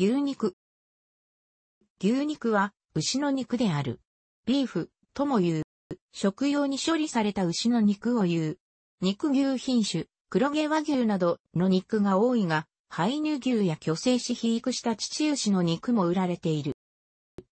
牛肉。牛肉は牛の肉である。ビーフとも言う。食用に処理された牛の肉を言う。肉牛品種、黒毛和牛などの肉が多いが、排乳牛や虚勢し肥育した父牛の肉も売られている。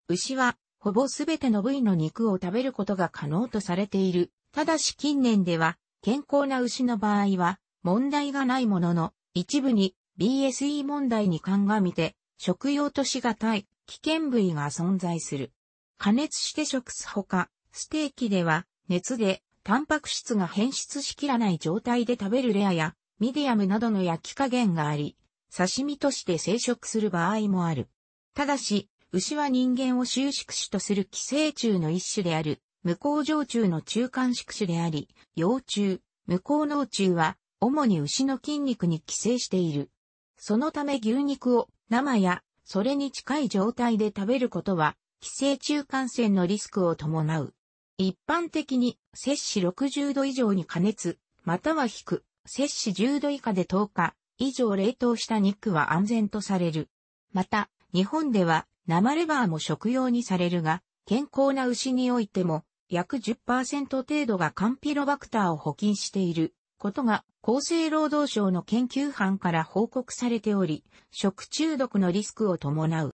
牛は、ほぼすべての部位の肉を食べることが可能とされている。ただし近年では、健康な牛の場合は、問題がないものの、一部に BSE 問題に鑑みて、食用としがたい危険部位が存在する。加熱して食すほか、ステーキでは熱でタンパク質が変質しきらない状態で食べるレアやミディアムなどの焼き加減があり、刺身として生食する場合もある。ただし、牛は人間を収縮種とする寄生虫の一種である、無効上虫の中間宿主であり、幼虫、無効脳虫は、主に牛の筋肉に寄生している。そのため牛肉を生や、それに近い状態で食べることは、寄生虫感染のリスクを伴う。一般的に、摂氏60度以上に加熱、または引く、摂氏10度以下で10日以上冷凍した肉は安全とされる。また、日本では生レバーも食用にされるが、健康な牛においても約10%程度がカンピロバクターを補菌していることが厚生労働省の研究班から報告されており、食中毒のリスクを伴う。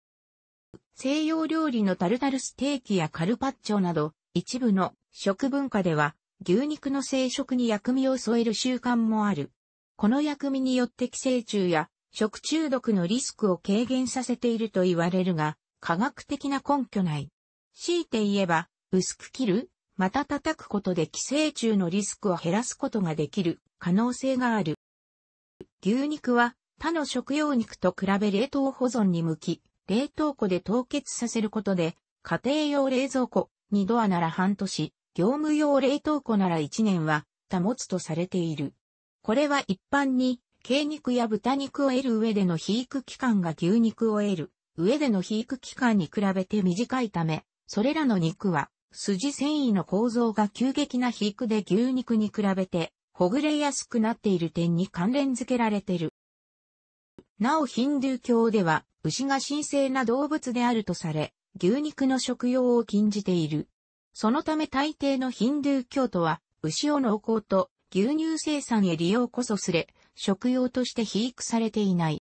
西洋料理のタルタルステーキやカルパッチョなど、一部の食文化では、牛肉の生食に薬味を添える習慣もある。この薬味によって寄生虫や食中毒のリスクを軽減させていると言われるが、科学的な根拠ない。強いて言えば、薄く切る、また叩くことで寄生虫のリスクを減らすことができる可能性がある。牛肉は他の食用肉と比べ冷凍保存に向き、冷凍庫で凍結させることで、家庭用冷蔵庫、2ドアなら半年、業務用冷凍庫なら1年は保つとされている。これは一般に、鶏肉や豚肉を得る上での肥育期間が牛肉を得る上での肥育期間に比べて短いため、それらの肉は筋繊維の構造が急激な皮膚で牛肉に比べて、ほぐれやすくなっている点に関連付けられてる。なおヒンドゥー教では、牛が神聖な動物であるとされ、牛肉の食用を禁じている。そのため大抵のヒンドゥー教徒は、牛を濃厚と牛乳生産へ利用こそすれ、食用として肥育されていない。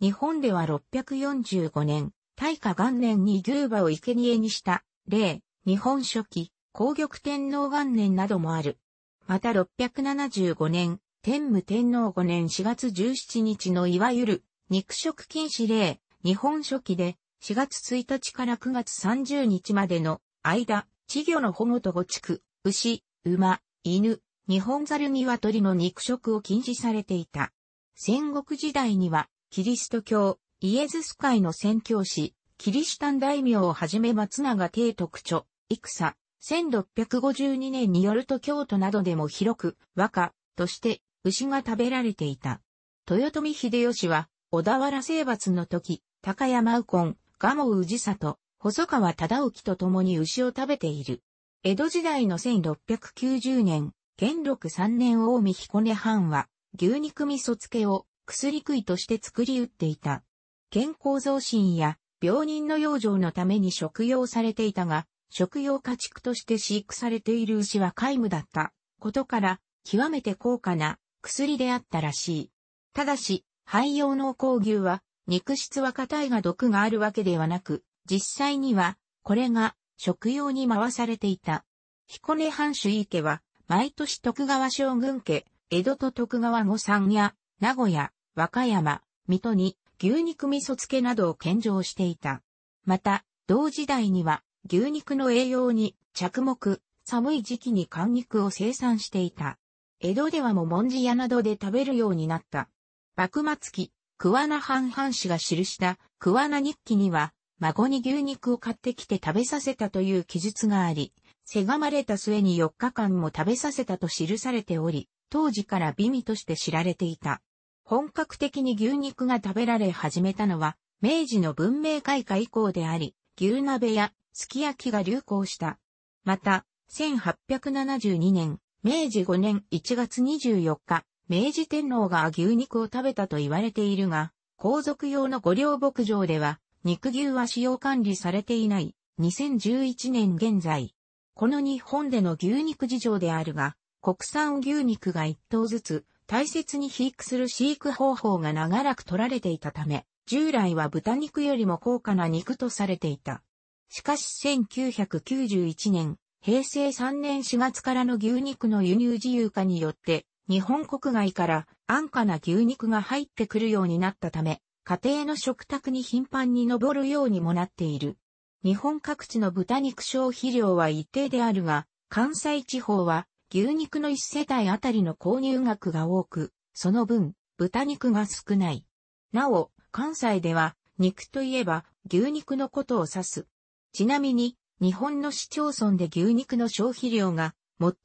日本では645年、大化元年に牛馬を生贄にした、例、日本初期、皇玉天皇元年などもある。また675年、天武天皇5年4月17日のいわゆる肉食禁止令、日本初期で4月1日から9月30日までの間、稚魚の保護と護畜、牛、馬、犬、日本猿鶏の肉食を禁止されていた。戦国時代には、キリスト教、イエズス会の宣教師、キリシタン大名をはじめ松永帝特著、戦、1652年によると京都などでも広く、和歌として牛が食べられていた。豊臣秀吉は、小田原征伐の時、高山右近、蒲生氏里、細川忠興と共に牛を食べている。江戸時代の1690年、元禄3年大見彦根藩は、牛肉味噌漬けを薬食いとして作り売っていた。健康増進や病人の養生のために食用されていたが、食用家畜として飼育されている牛は皆無だったことから、極めて高価な薬であったらしい。ただし、廃用農耕牛は肉質は硬いが毒があるわけではなく、実際にはこれが食用に回されていた。彦根藩主井家は、毎年徳川将軍家、江戸と徳川御三や、名古屋、和歌山、水戸に牛肉味噌漬けなどを献上していた。また、同時代には、牛肉の栄養に着目、寒い時期に寒肉を生産していた。江戸ではももんじやなどで食べるようになった。幕末期、桑名藩藩士が記した桑名日記には、孫に牛肉を買ってきて食べさせたという記述があり、せがまれた末に4日間も食べさせたと記されており、当時から美味として知られていた。本格的に牛肉が食べられ始めたのは、明治の文明開化以降であり、牛鍋やすき焼きが流行した。また、1872年、明治5年1月24日、明治天皇が牛肉を食べたと言われているが、皇族用の御料牧場では、肉牛は使用管理されていない、2011年現在。この日本での牛肉事情であるが、国産牛肉が一頭ずつ、大切に飼育する飼育方法が長らく取られていたため、従来は豚肉よりも高価な肉とされていた。しかし1991年、平成3年4月からの牛肉の輸入自由化によって、日本国外から安価な牛肉が入ってくるようになったため、家庭の食卓に頻繁に上るようにもなっている。日本各地の豚肉消費量は一定であるが、関西地方は牛肉の1世帯あたりの購入額が多く、その分、豚肉が少ない。なお、関西では、肉といえば牛肉のことを指す。ちなみに、日本の市町村で牛肉の消費量が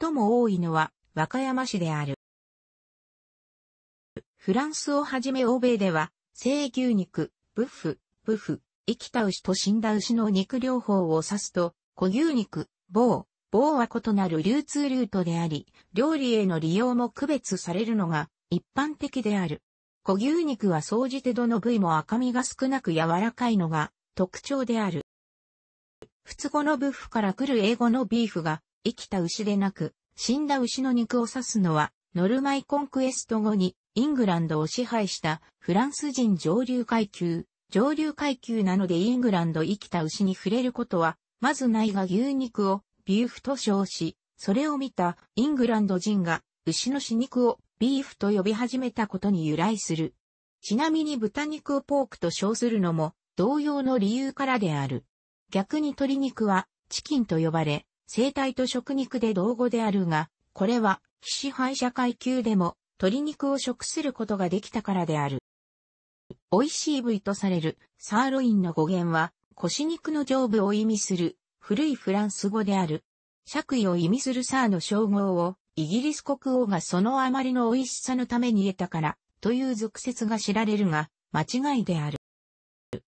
最も多いのは和歌山市である。フランスをはじめ欧米では、生牛肉、ブッフ、ブッフ、生きた牛と死んだ牛の肉療法を指すと、小牛肉、棒、棒は異なる流通ルートであり、料理への利用も区別されるのが一般的である。小牛肉は総じてどの部位も赤身が少なく柔らかいのが特徴である。通語のブッフから来る英語のビーフが生きた牛でなく死んだ牛の肉を指すのはノルマイコンクエスト後にイングランドを支配したフランス人上流階級。上流階級なのでイングランド生きた牛に触れることはまずないが牛肉をビューフと称し、それを見たイングランド人が牛の死肉をビーフと呼び始めたことに由来する。ちなみに豚肉をポークと称するのも同様の理由からである。逆に鶏肉はチキンと呼ばれ、生体と食肉で同語であるが、これは非支配社会級でも鶏肉を食することができたからである。美味しい部位とされるサーロインの語源は腰肉の上部を意味する古いフランス語である。爵位を意味するサーの称号をイギリス国王がそのあまりの美味しさのために得たから、という俗説が知られるが、間違いである。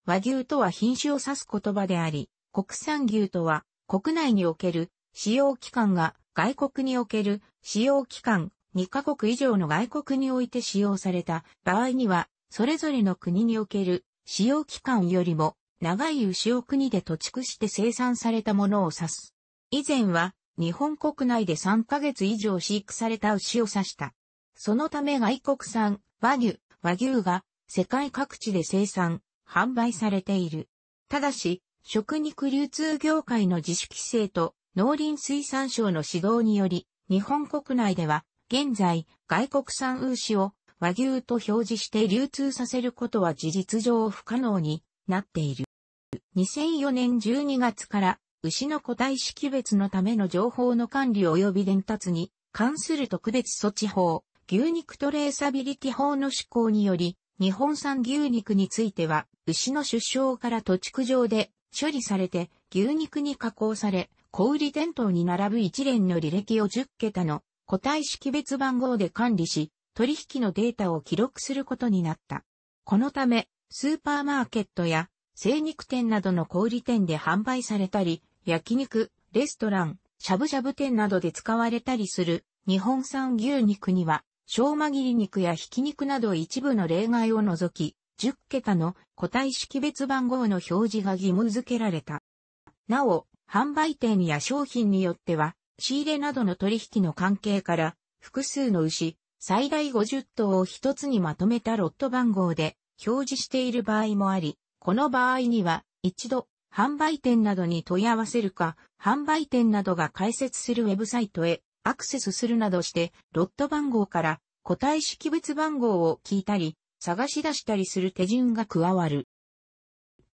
和牛とは品種を指す言葉であり、国産牛とは国内における使用期間が外国における使用期間2カ国以上の外国において使用された場合には、それぞれの国における使用期間よりも長い牛を国で土地区して生産されたものを指す。以前は日本国内で3ヶ月以上飼育された牛を指した。そのため外国産、和牛、和牛が世界各地で生産、販売されている。ただし、食肉流通業界の自主規制と農林水産省の指導により、日本国内では現在外国産牛を和牛と表示して流通させることは事実上不可能になっている。2004年12月から牛の個体識別のための情報の管理及び伝達に関する特別措置法、牛肉トレーサビリティ法の施行により、日本産牛肉については、牛の出生から土地区上で処理されて、牛肉に加工され、小売店頭に並ぶ一連の履歴を10桁の個体識別番号で管理し、取引のデータを記録することになった。このため、スーパーマーケットや精肉店などの小売店で販売されたり、焼肉、レストラン、しゃぶしゃぶ店などで使われたりする日本産牛肉には、小間切り肉やひき肉など一部の例外を除き、10桁の個体識別番号の表示が義務付けられた。なお、販売店や商品によっては、仕入れなどの取引の関係から、複数の牛、最大50頭を一つにまとめたロット番号で表示している場合もあり、この場合には、一度販売店などに問い合わせるか、販売店などが開設するウェブサイトへアクセスするなどして、ロット番号から個体識別番号を聞いたり、探し出したりする手順が加わる。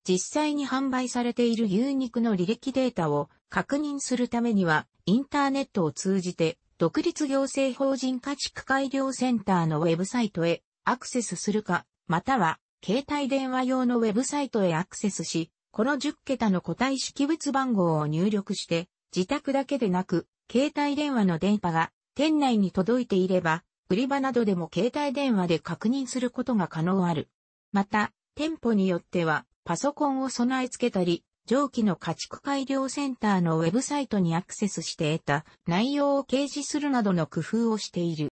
実際に販売されている牛肉の履歴データを確認するためには、インターネットを通じて、独立行政法人家畜改良センターのウェブサイトへアクセスするか、または、携帯電話用のウェブサイトへアクセスし、この10桁の個体識別番号を入力して、自宅だけでなく、携帯電話の電波が店内に届いていれば、売り場などでも携帯電話で確認することが可能ある。また、店舗によっては、パソコンを備え付けたり、上記の家畜改良センターのウェブサイトにアクセスして得た内容を掲示するなどの工夫をしている。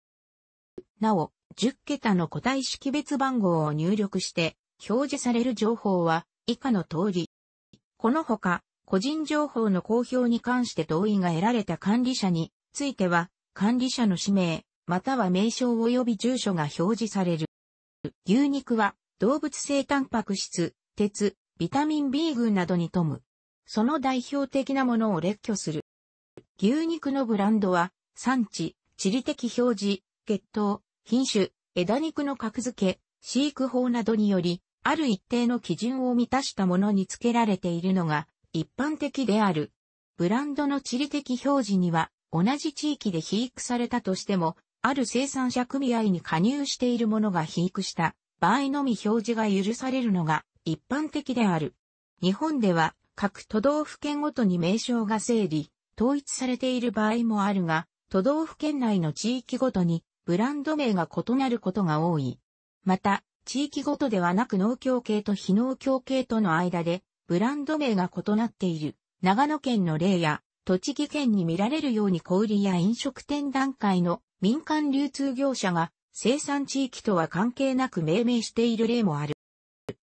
なお、10桁の個体識別番号を入力して、表示される情報は以下の通り。このほか、個人情報の公表に関して同意が得られた管理者については、管理者の氏名、または名称及び住所が表示される。牛肉は動物性タンパク質、鉄、ビタミン B 群などに富む。その代表的なものを列挙する。牛肉のブランドは、産地、地理的表示、血統、品種、枝肉の格付け、飼育法などにより、ある一定の基準を満たしたものに付けられているのが一般的である。ブランドの地理的表示には、同じ地域で肥育されたとしても、ある生産者組合に加入しているものが肥育した場合のみ表示が許されるのが一般的である。日本では各都道府県ごとに名称が整理、統一されている場合もあるが、都道府県内の地域ごとにブランド名が異なることが多い。また、地域ごとではなく農協系と非農協系との間で、ブランド名が異なっている、長野県の例や、栃木県に見られるように小売や飲食店段階の民間流通業者が生産地域とは関係なく命名している例もある。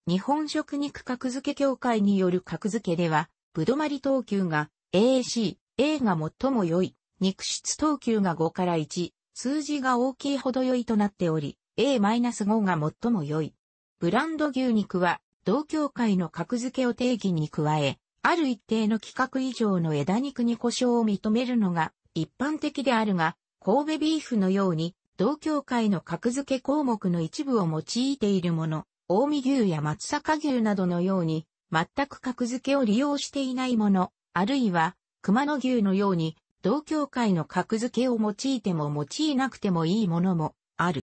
日本食肉格付け協会による格付けでは、ぶどまり等級が AAC、A が最も良い、肉質等級が5から1、数字が大きいほど良いとなっており、A-5 が最も良い。ブランド牛肉は、同協会の格付けを定義に加え、ある一定の規格以上の枝肉に故障を認めるのが一般的であるが、神戸ビーフのように、同協会の格付け項目の一部を用いているもの、大見牛や松阪牛などのように、全く格付けを利用していないもの、あるいは、熊野牛のように、同協会の格付けを用いても用いなくてもいいものもある。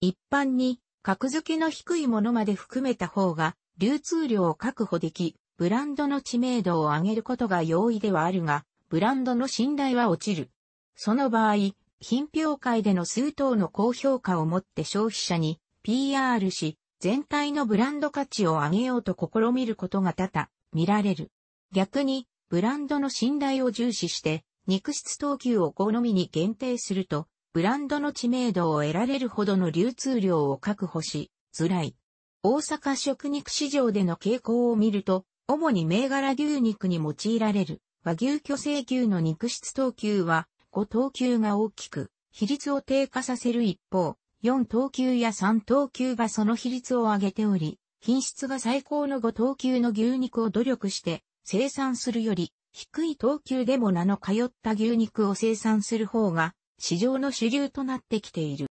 一般に、格付けの低いものまで含めた方が、流通量を確保でき、ブランドの知名度を上げることが容易ではあるが、ブランドの信頼は落ちる。その場合、品評会での数等の高評価をもって消費者に PR し、全体のブランド価値を上げようと試みることが多々見られる。逆に、ブランドの信頼を重視して、肉質等級を好みに限定すると、ブランドの知名度を得られるほどの流通量を確保し、づらい。大阪食肉市場での傾向を見ると、主に銘柄牛肉に用いられる和牛巨生牛の肉質等級は5等級が大きく、比率を低下させる一方、4等級や3等級がその比率を上げており、品質が最高の5等級の牛肉を努力して生産するより、低い等級でも名の通った牛肉を生産する方が市場の主流となってきている。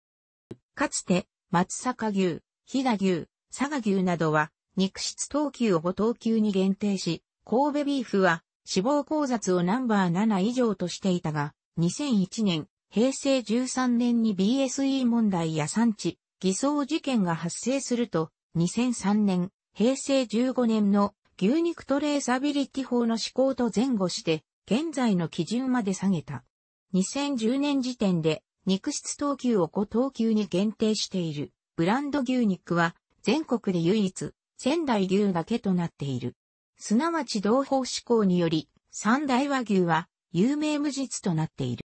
かつて、松阪牛、飛騨牛、佐賀牛などは、肉質等級を5等級に限定し、神戸ビーフは脂肪交雑をナンバー7以上としていたが、2001年、平成13年に BSE 問題や産地、偽装事件が発生すると、2003年、平成15年の牛肉トレーサビリティ法の施行と前後して、現在の基準まで下げた。2010年時点で肉質等級を5等級に限定しているブランド牛肉は全国で唯一仙台牛だけとなっている。すなわち同胞志向により三大和牛は有名無実となっている。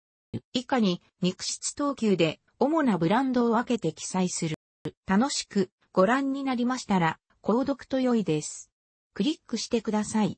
以下に肉質等級で主なブランドを分けて記載する。楽しくご覧になりましたら購読と良いです。クリックしてください。